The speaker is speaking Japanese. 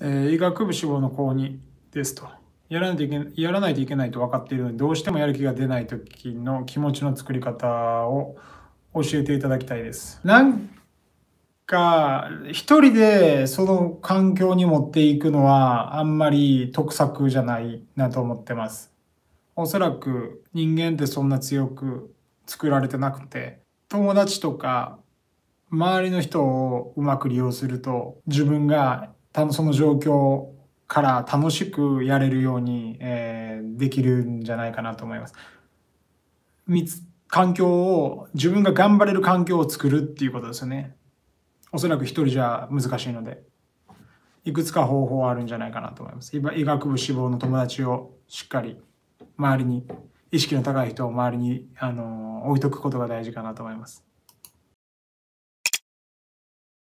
え医学部志望の高2ですと。やらないといけない、やらないといけないと分かっているので、どうしてもやる気が出ない時の気持ちの作り方を教えていただきたいです。なんか、一人でその環境に持っていくのはあんまり得策じゃないなと思ってます。おそらく人間ってそんな強く作られてなくて、友達とか周りの人をうまく利用すると自分がのその状況から楽しくやれるように、えー、できるんじゃないかなと思います。つ、環境を自分が頑張れる環境を作るっていうことですよね。おそらく一人じゃ難しいので。いくつか方法あるんじゃないかなと思います。今、医学部志望の友達をしっかり周りに、意識の高い人を周りに、あのー、置いとくことが大事かなと思います。